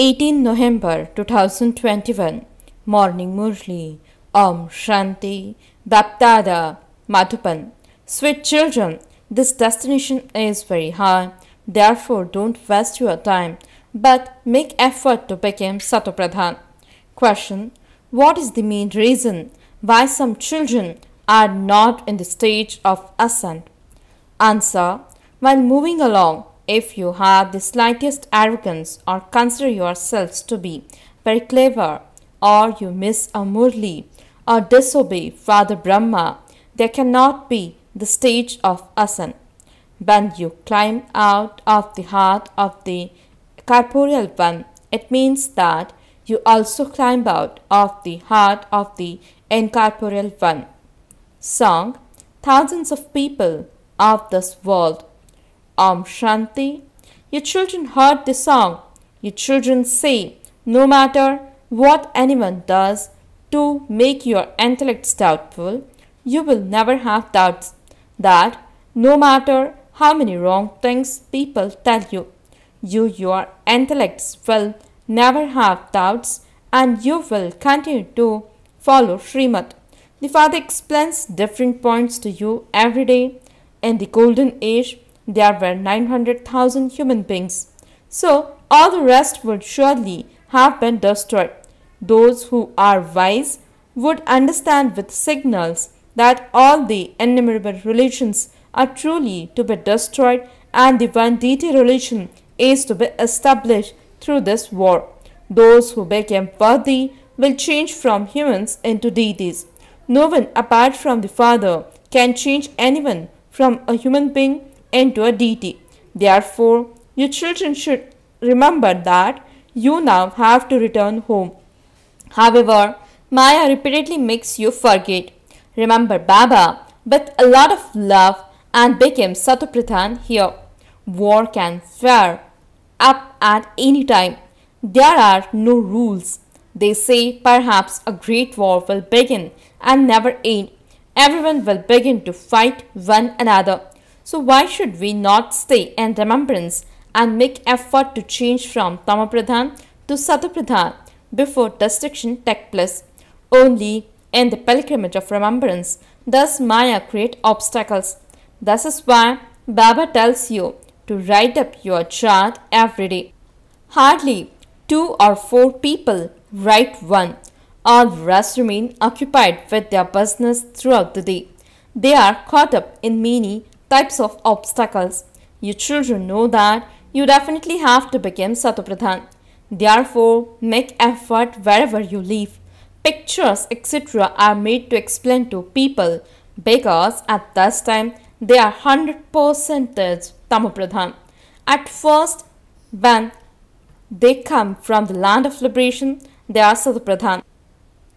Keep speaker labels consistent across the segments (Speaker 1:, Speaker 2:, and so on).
Speaker 1: 18 November 2021 Morning Murli Om Shanti Baptada Madhupan Sweet children, this destination is very high, therefore don't waste your time, but make effort to become Satopradhan. Question What is the main reason why some children are not in the stage of ascent? Answer While moving along, if you have the slightest arrogance or consider yourselves to be very clever, or you miss a murli, or disobey Father Brahma, there cannot be the stage of asan. When you climb out of the heart of the corporeal one, it means that you also climb out of the heart of the incorporeal one. Song Thousands of people of this world Om um, Shanti. Your children heard the song. Your children say, no matter what anyone does to make your intellects doubtful, you will never have doubts that no matter how many wrong things people tell you, you, your intellects will never have doubts and you will continue to follow Srimad. The father explains different points to you every day. In the golden age, there were 900,000 human beings. So all the rest would surely have been destroyed. Those who are wise would understand with signals that all the innumerable religions are truly to be destroyed and the one deity religion is to be established through this war. Those who became worthy will change from humans into deities. No one apart from the Father can change anyone from a human being into a deity. Therefore, your children should remember that you now have to return home. However, Maya repeatedly makes you forget. Remember Baba with a lot of love and became Satuprathan here. War can flare up at any time. There are no rules. They say perhaps a great war will begin and never end. Everyone will begin to fight one another. So why should we not stay in remembrance and make effort to change from Tamapradhan to Satapradhan before destruction takes place? Only in the pilgrimage of remembrance does Maya create obstacles. This is why Baba tells you to write up your chart every day. Hardly two or four people write one. All rest remain occupied with their business throughout the day. They are caught up in many types of obstacles. You children know that you definitely have to become Satopradhan. Therefore, make effort wherever you live. Pictures, etc. are made to explain to people because at this time they are 100% Tamopradhan. At first, when they come from the land of liberation, they are Satopradhan.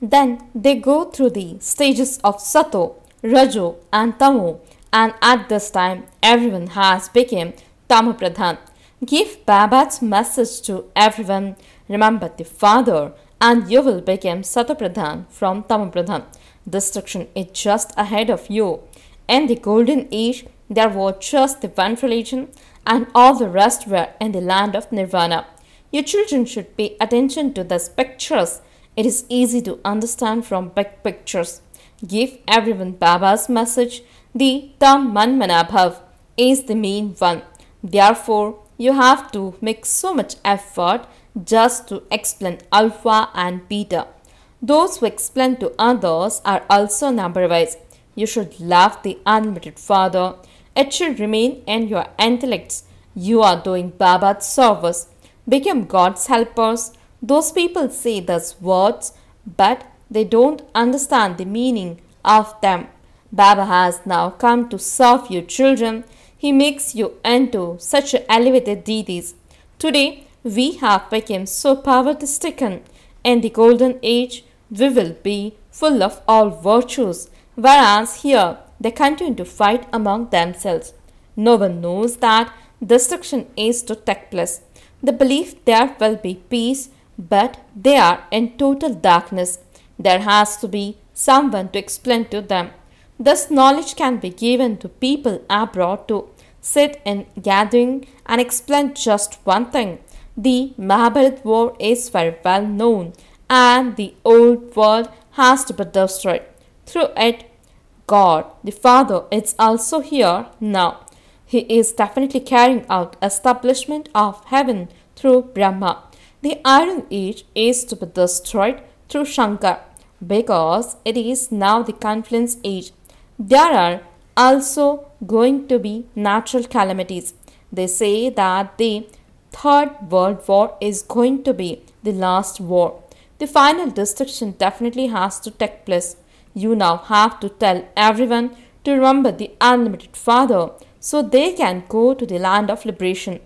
Speaker 1: Then they go through the stages of Sato, Rajo and Tamo and at this time everyone has become Tamapradhan. Give Baba's message to everyone. Remember the father and you will become Satapradhan from Tamapradhan. Destruction is just ahead of you. In the golden age, there was just the one religion and all the rest were in the land of Nirvana. Your children should pay attention to these pictures. It is easy to understand from big pictures. Give everyone Baba's message the term manmanabhav is the main one. Therefore, you have to make so much effort just to explain alpha and beta. Those who explain to others are also number wise. You should love the unlimited father. It should remain in your intellects. You are doing Baba's service. Become God's helpers. Those people say those words, but they don't understand the meaning of them. Baba has now come to serve you children. He makes you into such elevated deities. Today, we have become so power stricken In the golden age, we will be full of all virtues, whereas here they continue to fight among themselves. No one knows that destruction is to take place. They believe there will be peace, but they are in total darkness. There has to be someone to explain to them this knowledge can be given to people abroad to sit in gathering and explain just one thing. The Mahabharat war is very well known and the old world has to be destroyed. Through it, God, the Father, is also here now. He is definitely carrying out establishment of heaven through Brahma. The Iron Age is to be destroyed through Shankar because it is now the confluence age there are also going to be natural calamities. They say that the Third World War is going to be the last war. The final destruction definitely has to take place. You now have to tell everyone to remember the unlimited Father so they can go to the land of liberation.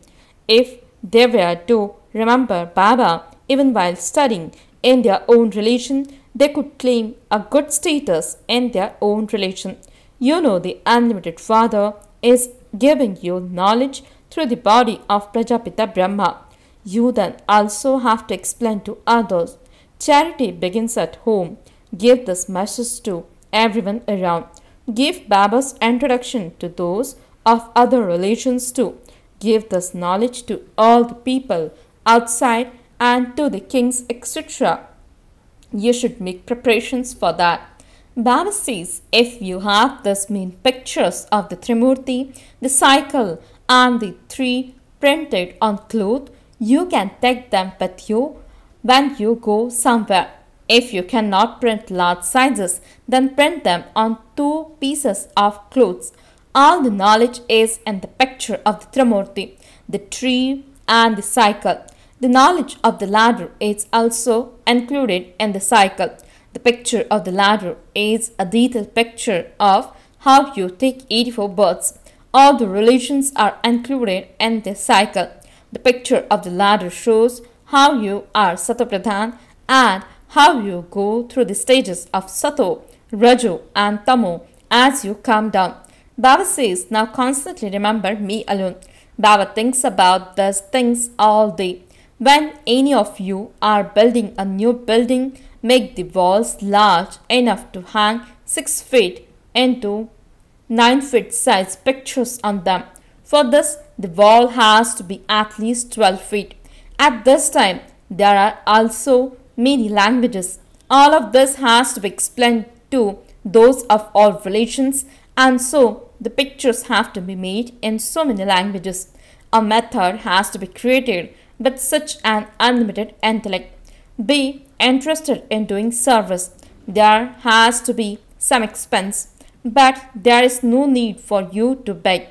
Speaker 1: If they were to remember Baba even while studying in their own religion, they could claim a good status in their own relation. You know, the unlimited father is giving you knowledge through the body of Prajapita Brahma. You then also have to explain to others. Charity begins at home. Give this message to everyone around. Give Baba's introduction to those of other religions too. Give this knowledge to all the people outside and to the kings, etc you should make preparations for that. Baba says if you have those main pictures of the Trimurti, the cycle, and the tree printed on cloth, you can take them with you when you go somewhere. If you cannot print large sizes, then print them on two pieces of clothes. All the knowledge is in the picture of the Trimurti, the tree, and the cycle. The knowledge of the ladder is also included in the cycle. The picture of the ladder is a detailed picture of how you take 84 births. All the religions are included in the cycle. The picture of the ladder shows how you are Satopradhan and how you go through the stages of Sato, Rajo and Tamo as you come down. Baba says, now constantly remember me alone. Baba thinks about these things all day. When any of you are building a new building, make the walls large enough to hang 6 feet into 9 feet size pictures on them. For this, the wall has to be at least 12 feet. At this time, there are also many languages. All of this has to be explained to those of all relations and so the pictures have to be made in so many languages. A method has to be created with such an unlimited intellect, be interested in doing service. There has to be some expense, but there is no need for you to beg.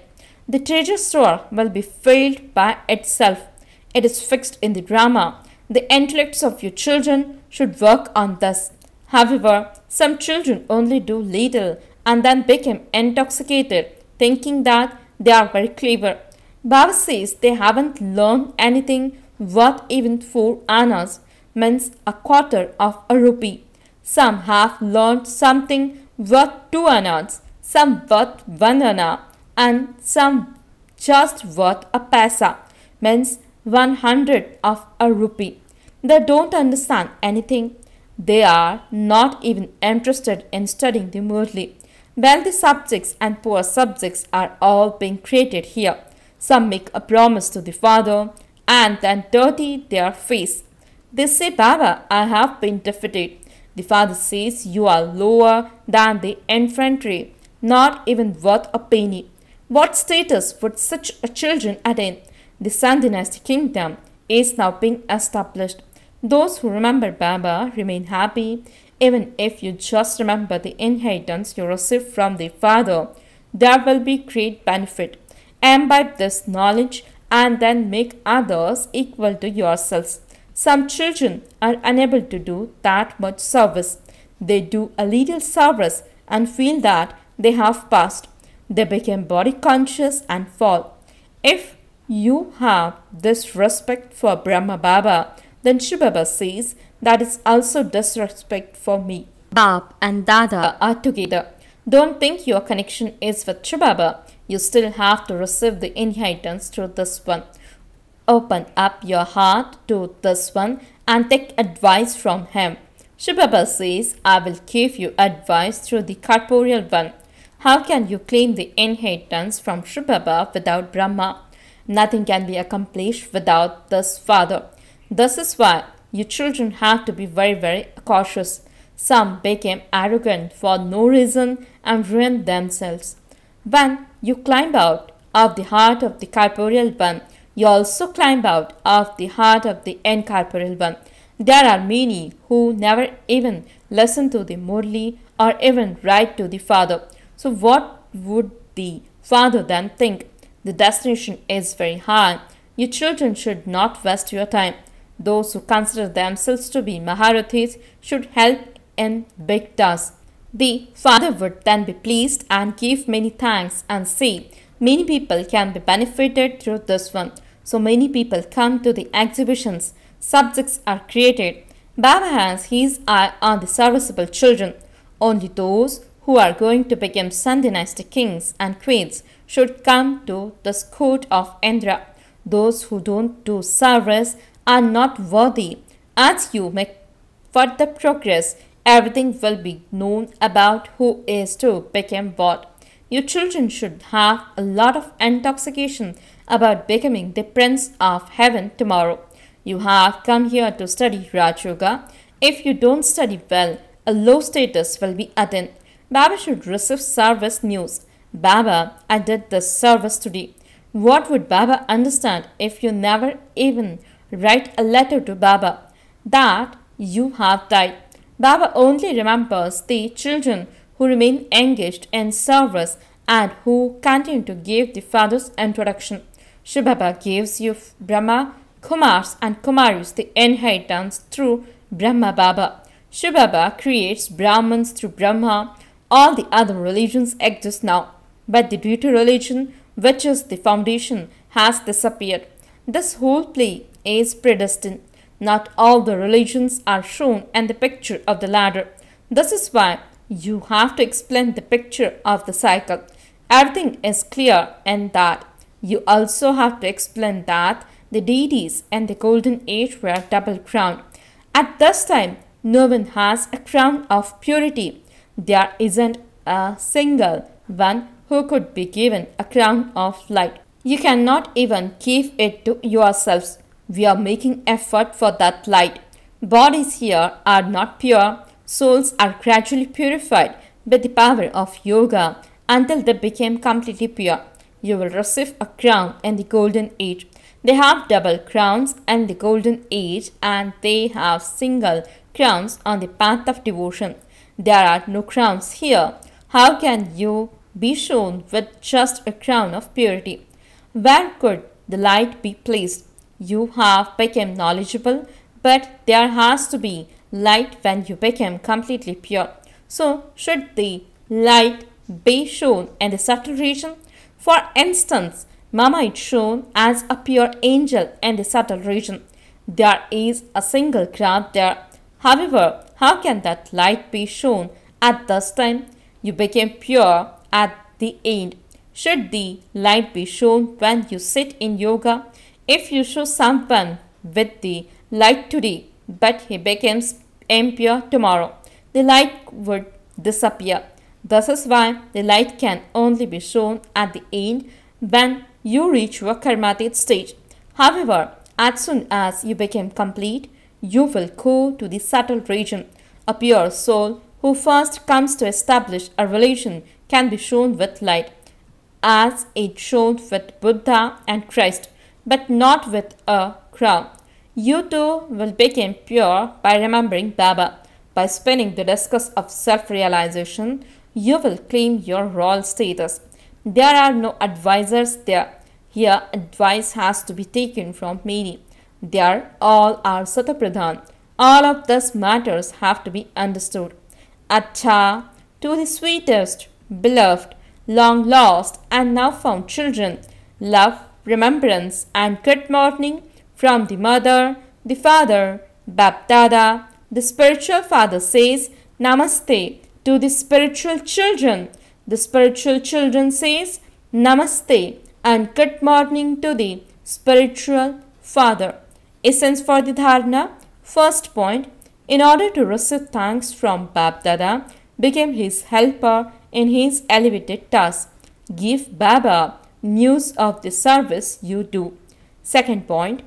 Speaker 1: The treasure store will be filled by itself. It is fixed in the drama. The intellects of your children should work on this. However, some children only do little and then become intoxicated, thinking that they are very clever. Baba says they haven't learned anything worth even 4 annas, means a quarter of a rupee. Some have learned something worth 2 annas, some worth 1 anna, and some just worth a paisa, means 100 of a rupee. They don't understand anything. They are not even interested in studying the Murli. Wealthy subjects and poor subjects are all being created here. Some make a promise to the father and then dirty their face. They say, Baba, I have been defeated. The father says, You are lower than the infantry, not even worth a penny. What status would such a children attain? The Sand Dynasty kingdom is now being established. Those who remember Baba remain happy, even if you just remember the inheritance you receive from the father. There will be great benefit imbibe this knowledge and then make others equal to yourselves. Some children are unable to do that much service. They do a little service and feel that they have passed. They become body conscious and fall. If you have this respect for Brahma Baba, then Shiv says that is also disrespect for me. Bab and Dada uh, are together. Don't think your connection is with Shiv you still have to receive the inheritance through this one. Open up your heart to this one and take advice from him. Shibaba says, I will give you advice through the corporeal one. How can you claim the inheritance from Shibaba without Brahma? Nothing can be accomplished without this father. This is why you children have to be very, very cautious. Some became arrogant for no reason and ruined themselves. When you climb out of the heart of the corporeal one. You also climb out of the heart of the incorporeal one. There are many who never even listen to the Murli or even write to the Father. So what would the Father then think? The destination is very high. Your children should not waste your time. Those who consider themselves to be Maharathis should help in big tasks. The father would then be pleased and give many thanks and say, Many people can be benefited through this one. So many people come to the exhibitions. Subjects are created. Baba has his eye on the serviceable children. Only those who are going to become Sun kings and queens should come to this court of Indra. Those who don't do service are not worthy. As you make further progress Everything will be known about who is to become what. Your children should have a lot of intoxication about becoming the Prince of Heaven tomorrow. You have come here to study Raj Yoga. If you don't study well, a low status will be attained. Baba should receive service news. Baba, I did this service today. What would Baba understand if you never even write a letter to Baba that you have died? Baba only remembers the children who remain engaged in service and who continue to give the father's introduction. Shubaba gives you Brahma, Kumars and Kumaris the inheritance through Brahma Baba. Shibaba creates Brahmins through Brahma. All the other religions exist now, but the duty religion, which is the foundation, has disappeared. This whole play is predestined. Not all the religions are shown in the picture of the ladder. This is why you have to explain the picture of the cycle. Everything is clear in that. You also have to explain that the deities and the golden age were double crowned. At this time, no one has a crown of purity. There isn't a single one who could be given a crown of light. You cannot even give it to yourselves. We are making effort for that light. Bodies here are not pure. Souls are gradually purified by the power of yoga until they became completely pure. You will receive a crown in the golden age. They have double crowns and the golden age and they have single crowns on the path of devotion. There are no crowns here. How can you be shown with just a crown of purity? Where could the light be placed? You have become knowledgeable, but there has to be light when you become completely pure. So, should the light be shown in the subtle region? For instance, Mama is shown as a pure angel in the subtle region. There is a single cloud there. However, how can that light be shown at this time? You became pure at the end. Should the light be shown when you sit in yoga? If you show someone with the light today, but he becomes impure tomorrow, the light would disappear. This is why the light can only be shown at the end when you reach your karmatic stage. However, as soon as you become complete, you will go to the subtle region. A pure soul who first comes to establish a religion can be shown with light, as it shown with Buddha and Christ but not with a crown. You too will become pure by remembering Baba. By spinning the discus of self realization, you will claim your royal status. There are no advisors there. Here, advice has to be taken from many. There, all are Satapradhan. All of these matters have to be understood. Acha, to the sweetest, beloved, long lost, and now found children, love remembrance and good morning from the mother, the father, Baptada. The spiritual father says Namaste to the spiritual children. The spiritual children says Namaste and good morning to the spiritual father. Essence for the dharna. First point, in order to receive thanks from Baptada, became his helper in his elevated task. Give Baba news of the service you do. Second point,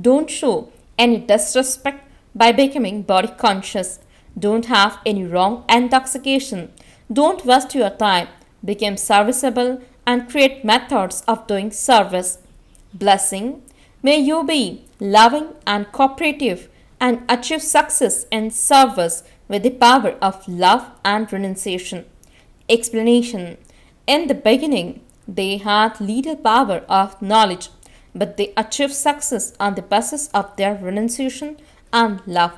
Speaker 1: don't show any disrespect by becoming body conscious. Don't have any wrong intoxication. Don't waste your time. Become serviceable and create methods of doing service. Blessing. May you be loving and cooperative and achieve success in service with the power of love and renunciation. Explanation. In the beginning, they had little power of knowledge, but they achieved success on the basis of their renunciation and love.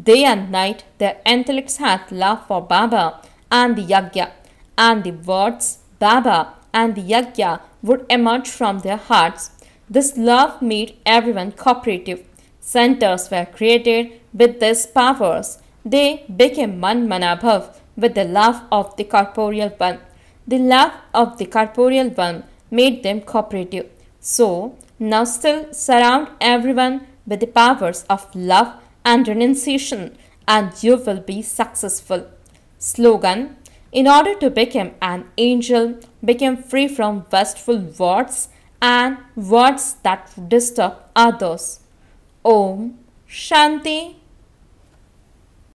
Speaker 1: Day and night their intellects had love for Baba and the Yagya, and the words Baba and the Yagya would emerge from their hearts. This love made everyone cooperative. Centers were created with these powers. They became one with the love of the corporeal one. The love of the corporeal one made them cooperative. So, now still surround everyone with the powers of love and renunciation and you will be successful. Slogan In order to become an angel, become free from wasteful words and words that disturb others. Om Shanti